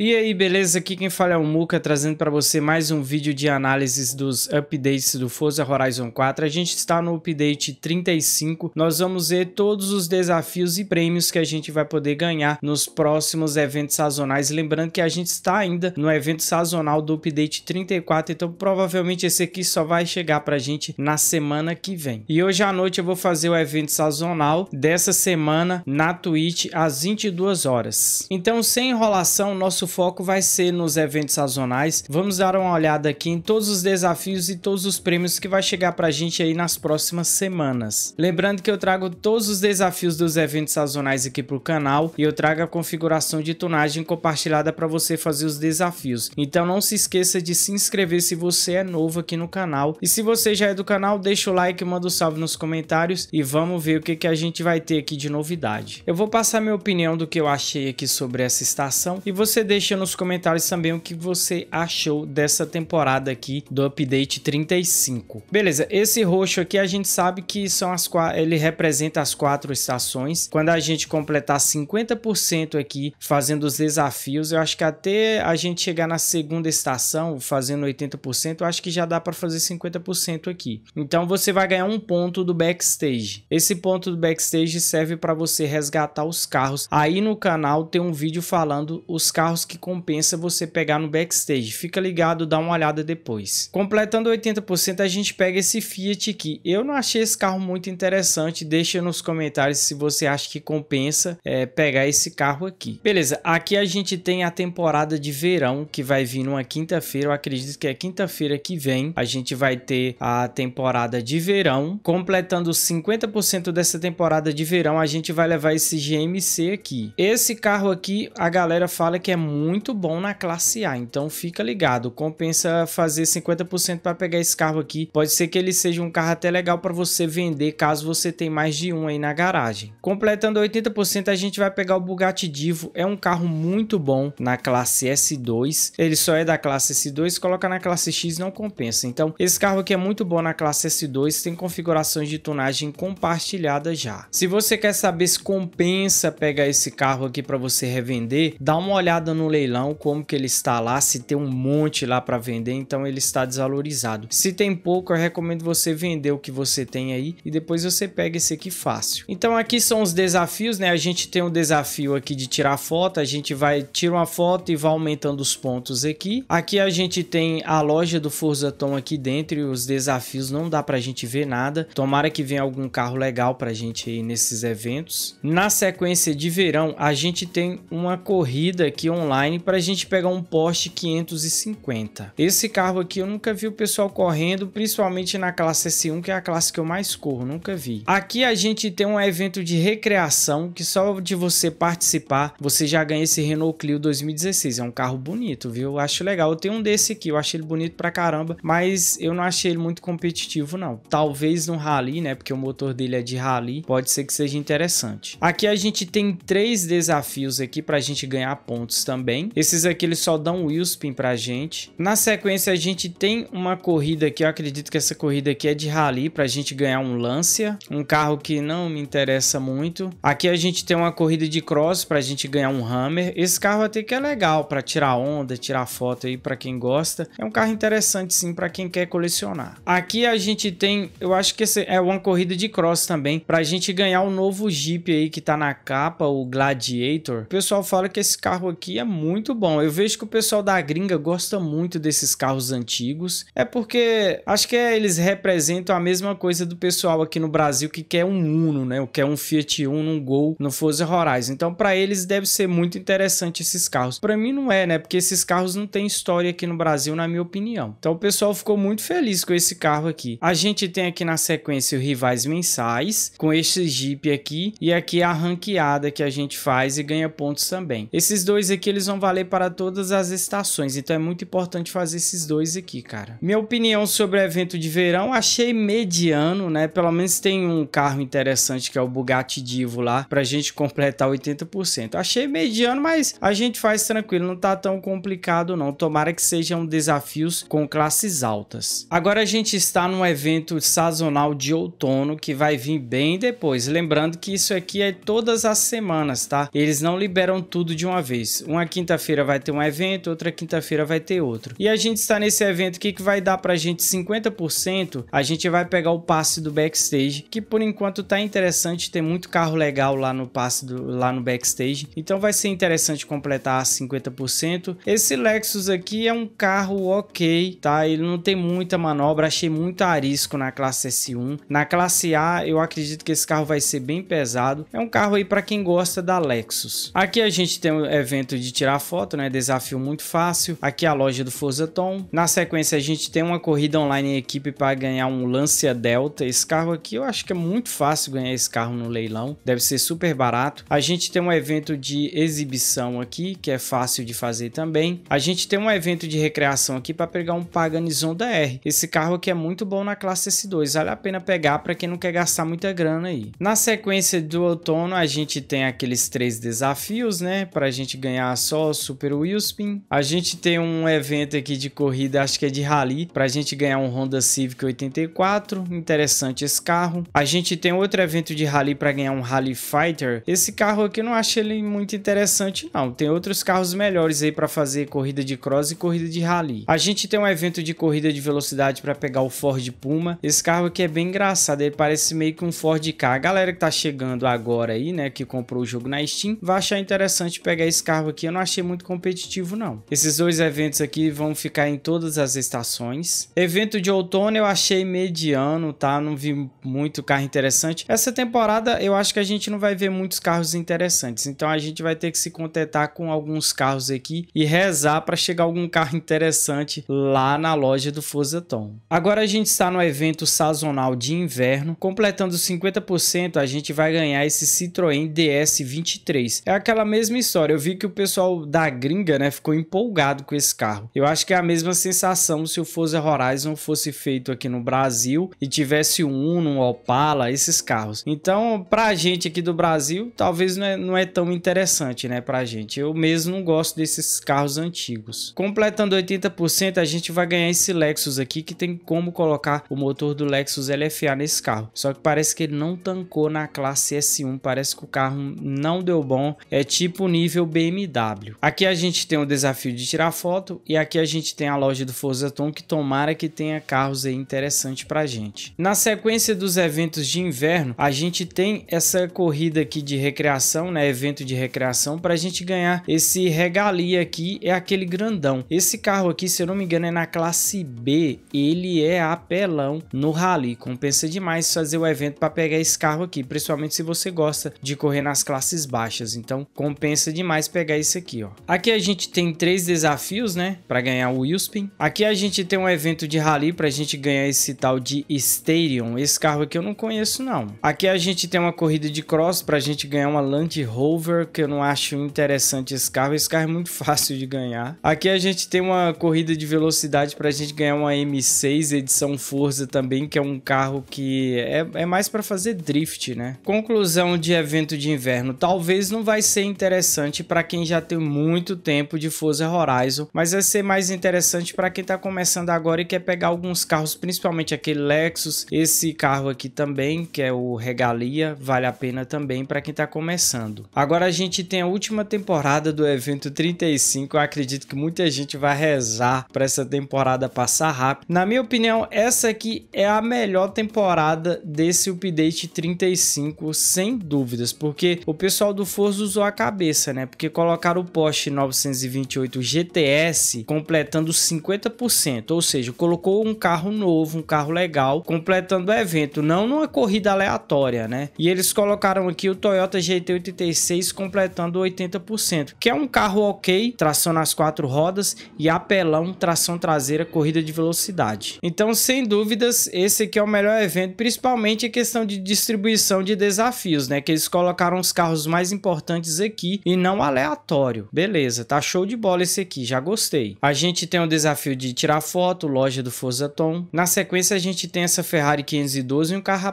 E aí, beleza? Aqui quem fala é o Muca, trazendo para você mais um vídeo de análises dos updates do Forza Horizon 4. A gente está no update 35, nós vamos ver todos os desafios e prêmios que a gente vai poder ganhar nos próximos eventos sazonais. Lembrando que a gente está ainda no evento sazonal do update 34, então provavelmente esse aqui só vai chegar para a gente na semana que vem. E hoje à noite eu vou fazer o evento sazonal dessa semana na Twitch às 22 horas. Então, sem enrolação, nosso nosso foco vai ser nos eventos sazonais. Vamos dar uma olhada aqui em todos os desafios e todos os prêmios que vai chegar pra gente aí nas próximas semanas. Lembrando que eu trago todos os desafios dos eventos sazonais aqui pro canal e eu trago a configuração de tunagem compartilhada para você fazer os desafios. Então não se esqueça de se inscrever se você é novo aqui no canal. E se você já é do canal, deixa o like, manda um salve nos comentários e vamos ver o que, que a gente vai ter aqui de novidade. Eu vou passar minha opinião do que eu achei aqui sobre essa estação e você deixa nos comentários também o que você achou dessa temporada aqui do update 35. Beleza, esse roxo aqui a gente sabe que são as ele representa as quatro estações. Quando a gente completar 50% aqui fazendo os desafios, eu acho que até a gente chegar na segunda estação fazendo 80%, eu acho que já dá para fazer 50% aqui. Então você vai ganhar um ponto do backstage. Esse ponto do backstage serve para você resgatar os carros. Aí no canal tem um vídeo falando os carros que compensa você pegar no backstage. Fica ligado, dá uma olhada depois. Completando 80%, a gente pega esse Fiat aqui. Eu não achei esse carro muito interessante. Deixa nos comentários se você acha que compensa é, pegar esse carro aqui. Beleza, aqui a gente tem a temporada de verão que vai vir numa quinta-feira. Eu acredito que é quinta-feira que vem. A gente vai ter a temporada de verão. Completando 50% dessa temporada de verão, a gente vai levar esse GMC aqui. Esse carro aqui, a galera fala que é muito bom na classe A, então fica ligado. Compensa fazer 50% para pegar esse carro aqui. Pode ser que ele seja um carro até legal para você vender, caso você tenha mais de um aí na garagem. Completando 80%, a gente vai pegar o Bugatti Divo. É um carro muito bom na classe S2. Ele só é da classe S2, coloca na classe X não compensa. Então, esse carro aqui é muito bom na classe S2, tem configurações de tunagem compartilhada já. Se você quer saber se compensa pegar esse carro aqui para você revender, dá uma olhada no no leilão como que ele está lá, se tem um monte lá para vender, então ele está desvalorizado. Se tem pouco, eu recomendo você vender o que você tem aí e depois você pega esse aqui fácil. Então aqui são os desafios, né? A gente tem um desafio aqui de tirar foto, a gente vai tirar uma foto e vai aumentando os pontos aqui. Aqui a gente tem a loja do Forza Tom aqui dentro e os desafios não dá pra gente ver nada. Tomara que venha algum carro legal pra gente aí nesses eventos. Na sequência de verão, a gente tem uma corrida aqui online online para a gente pegar um Porsche 550. Esse carro aqui eu nunca vi o pessoal correndo, principalmente na classe S1, que é a classe que eu mais corro, nunca vi. Aqui a gente tem um evento de recreação que só de você participar, você já ganha esse Renault Clio 2016. É um carro bonito, viu? Eu acho legal. Eu tenho um desse aqui, eu achei ele bonito pra caramba, mas eu não achei ele muito competitivo não. Talvez no rally, né? Porque o motor dele é de rally, pode ser que seja interessante. Aqui a gente tem três desafios aqui pra gente ganhar pontos também também. Esses aqui eles só dão wheel spin pra gente. Na sequência a gente tem uma corrida que eu acredito que essa corrida aqui é de rally pra gente ganhar um Lancia, um carro que não me interessa muito. Aqui a gente tem uma corrida de cross pra gente ganhar um Hammer. Esse carro até que é legal pra tirar onda, tirar foto aí pra quem gosta. É um carro interessante sim pra quem quer colecionar. Aqui a gente tem, eu acho que é uma corrida de cross também pra gente ganhar o um novo Jeep aí que tá na capa, o Gladiator. O pessoal fala que esse carro aqui é é muito bom. Eu vejo que o pessoal da gringa gosta muito desses carros antigos. É porque acho que é, eles representam a mesma coisa do pessoal aqui no Brasil que quer um Uno, né? O que é um Fiat Uno, um Gol, no Forza Horizon. Então, para eles deve ser muito interessante esses carros. Para mim não é, né? Porque esses carros não têm história aqui no Brasil, na minha opinião. Então, o pessoal ficou muito feliz com esse carro aqui. A gente tem aqui na sequência o rivais mensais com esse Jeep aqui e aqui a ranqueada que a gente faz e ganha pontos também. Esses dois aqui eles vão valer para todas as estações, então é muito importante fazer esses dois aqui, cara. Minha opinião sobre o evento de verão, achei mediano, né? Pelo menos tem um carro interessante que é o Bugatti Divo lá, pra gente completar 80%. Achei mediano, mas a gente faz tranquilo, não tá tão complicado não. Tomara que sejam desafios com classes altas. Agora a gente está num evento sazonal de outono que vai vir bem depois. Lembrando que isso aqui é todas as semanas, tá? Eles não liberam tudo de uma vez uma quinta-feira vai ter um evento, outra quinta-feira vai ter outro. E a gente está nesse evento que que vai dar pra gente 50%. A gente vai pegar o passe do backstage, que por enquanto tá interessante, tem muito carro legal lá no passe do, lá no backstage. Então vai ser interessante completar 50%. Esse Lexus aqui é um carro ok, tá? Ele não tem muita manobra, achei muito arisco na classe S1. Na classe A, eu acredito que esse carro vai ser bem pesado. É um carro aí para quem gosta da Lexus. Aqui a gente tem o um evento de tirar foto, né? Desafio muito fácil. Aqui é a loja do Forza Tom. Na sequência, a gente tem uma corrida online em equipe para ganhar um Lancia Delta. Esse carro aqui eu acho que é muito fácil ganhar esse carro no leilão. Deve ser super barato. A gente tem um evento de exibição aqui, que é fácil de fazer também. A gente tem um evento de recreação aqui para pegar um Paganizon da R. Esse carro aqui é muito bom na classe S2. Vale a pena pegar para quem não quer gastar muita grana aí. Na sequência do outono, a gente tem aqueles três desafios, né? Para a gente ganhar as só Super Wheelspin. A gente tem um evento aqui de corrida, acho que é de rally, para a gente ganhar um Honda Civic 84. Interessante esse carro. A gente tem outro evento de rally para ganhar um Rally Fighter. Esse carro aqui eu não acho ele muito interessante não. Tem outros carros melhores aí para fazer corrida de cross e corrida de rally. A gente tem um evento de corrida de velocidade para pegar o Ford Puma. Esse carro aqui é bem engraçado, ele parece meio que um Ford K. A galera que tá chegando agora aí, né, que comprou o jogo na Steam, vai achar interessante pegar esse carro aqui. Eu não achei muito competitivo, não. Esses dois eventos aqui vão ficar em todas as estações. Evento de outono eu achei mediano, tá? Não vi muito carro interessante. Essa temporada eu acho que a gente não vai ver muitos carros interessantes. Então a gente vai ter que se contentar com alguns carros aqui e rezar para chegar algum carro interessante lá na loja do Fozetom Agora a gente está no evento sazonal de inverno. Completando 50%, a gente vai ganhar esse Citroën DS23. É aquela mesma história. Eu vi que o pessoal pessoal da gringa, né, ficou empolgado com esse carro. Eu acho que é a mesma sensação se o Forza Horizon fosse feito aqui no Brasil e tivesse um Uno, um Opala, esses carros. Então, pra gente aqui do Brasil, talvez não é, não é tão interessante, né, pra gente. Eu mesmo não gosto desses carros antigos. Completando 80%, a gente vai ganhar esse Lexus aqui, que tem como colocar o motor do Lexus LFA nesse carro. Só que parece que ele não tancou na classe S1, parece que o carro não deu bom. É tipo nível BMW. BMW. Aqui a gente tem o desafio de tirar foto e aqui a gente tem a loja do Forza Tom que tomara que tenha carros aí interessantes pra gente. Na sequência dos eventos de inverno, a gente tem essa corrida aqui de recreação, né, evento de recreação pra gente ganhar esse regalia aqui, é aquele grandão. Esse carro aqui, se eu não me engano, é na classe B, ele é apelão no rally, compensa demais fazer o evento para pegar esse carro aqui, principalmente se você gosta de correr nas classes baixas, então compensa demais pegar esse aqui, ó. Aqui a gente tem três desafios, né? Para ganhar o Wilspin. Aqui a gente tem um evento de rally para a gente ganhar esse tal de Stadium. Esse carro aqui eu não conheço, não. Aqui a gente tem uma corrida de cross para a gente ganhar uma Land Rover, que eu não acho interessante esse carro. Esse carro é muito fácil de ganhar. Aqui a gente tem uma corrida de velocidade para a gente ganhar uma M6 edição Forza também, que é um carro que é, é mais para fazer drift, né? Conclusão de evento de inverno. Talvez não vai ser interessante para quem já tem muito tempo de Forza Horizon, mas vai ser mais interessante para quem tá começando agora e quer pegar alguns carros, principalmente aquele Lexus, esse carro aqui também, que é o Regalia, vale a pena também para quem tá começando. Agora a gente tem a última temporada do evento 35, eu acredito que muita gente vai rezar para essa temporada passar rápido. Na minha opinião, essa aqui é a melhor temporada desse update 35, sem dúvidas, porque o pessoal do Forza usou a cabeça, né? Porque colocar o Porsche 928 GTS, completando 50%, ou seja, colocou um carro novo, um carro legal, completando o evento, não numa corrida aleatória, né? E eles colocaram aqui o Toyota GT86 completando 80%, que é um carro ok, tração nas quatro rodas e apelão, tração traseira, corrida de velocidade. Então, sem dúvidas, esse aqui é o melhor evento, principalmente a questão de distribuição de desafios, né? Que eles colocaram os carros mais importantes aqui e não aleatório Beleza, tá show de bola esse aqui, já gostei. A gente tem o desafio de tirar foto, loja do Tom. Na sequência a gente tem essa Ferrari 512 e um carro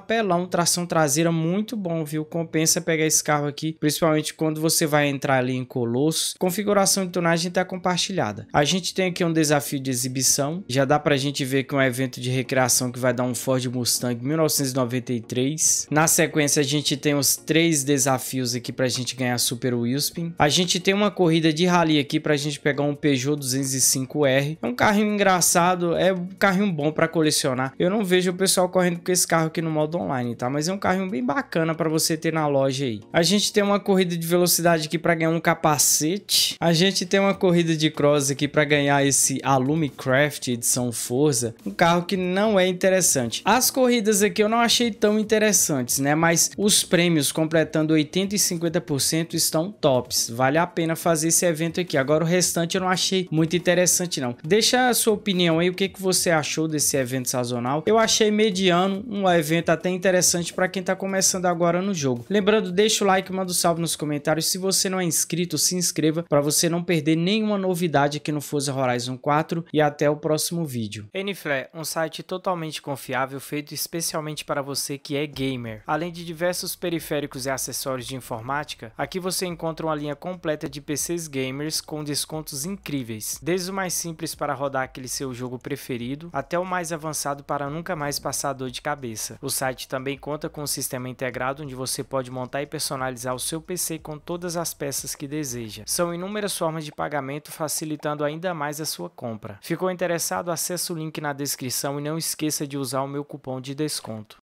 tração traseira muito bom, viu? Compensa pegar esse carro aqui, principalmente quando você vai entrar ali em Colosso. Configuração de tonagem tá compartilhada. A gente tem aqui um desafio de exibição, já dá pra gente ver que é um evento de recreação que vai dar um Ford Mustang 1993. Na sequência a gente tem os três desafios aqui pra gente ganhar Super Wheelspin. A gente tem um uma corrida de rally aqui para a gente pegar um Peugeot 205R. É um carrinho engraçado, é um carrinho bom para colecionar. Eu não vejo o pessoal correndo com esse carro aqui no modo online, tá? Mas é um carrinho bem bacana para você ter na loja aí. A gente tem uma corrida de velocidade aqui para ganhar um capacete. A gente tem uma corrida de cross aqui para ganhar esse Alumicraft edição Forza. Um carro que não é interessante. As corridas aqui eu não achei tão interessantes, né? Mas os prêmios completando 80 e 50% estão tops. Vale a pena pena fazer esse evento aqui. Agora o restante eu não achei muito interessante não. Deixa a sua opinião aí, o que, que você achou desse evento sazonal. Eu achei mediano, um evento até interessante para quem tá começando agora no jogo. Lembrando, deixa o like, manda um salve nos comentários. Se você não é inscrito, se inscreva para você não perder nenhuma novidade aqui no Forza Horizon 4 e até o próximo vídeo. NFLE, um site totalmente confiável feito especialmente para você que é gamer. Além de diversos periféricos e acessórios de informática, aqui você encontra uma linha completa de de PCs gamers com descontos incríveis, desde o mais simples para rodar aquele seu jogo preferido, até o mais avançado para nunca mais passar dor de cabeça. O site também conta com um sistema integrado onde você pode montar e personalizar o seu PC com todas as peças que deseja. São inúmeras formas de pagamento facilitando ainda mais a sua compra. Ficou interessado? Acesse o link na descrição e não esqueça de usar o meu cupom de desconto.